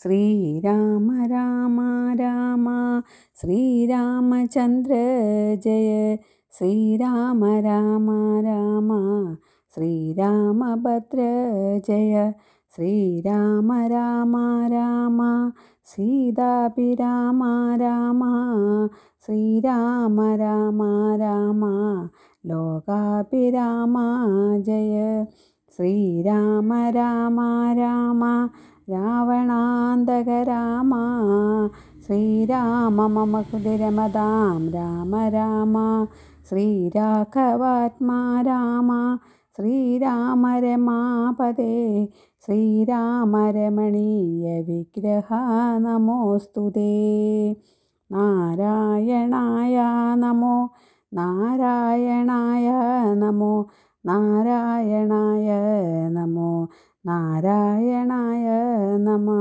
ശ്രീരാമ രാമ രാമ ശ്രീരാമചന്ദ്ര ജയ ശ്രീരാമ രാമ രാമ ശ്രീരാമഭദ്ര ജയ ശ്രീരാമ രാമ രാമ സീതാഭിരാമ രാമ ശ്രീരാമ രാമ രാമ ലോകാഭിരാമ ജയ ശ്രീരാമ രാമ രാമ രാവണാന്തക രാമ ശ്രീരാമ മമ കുതിരമദാം രാമ രാമ ശ്രീരാഘവാത്മാ രാമ ശ്രീരാമ രമാപദേ ശ്രീരാമ രമണീയ വിഗ്രഹ നമോസ്തുതേ നാരായണായ നമോ നാരായണായ നമോ നാരായണായ നമോ നാരായണായ നമ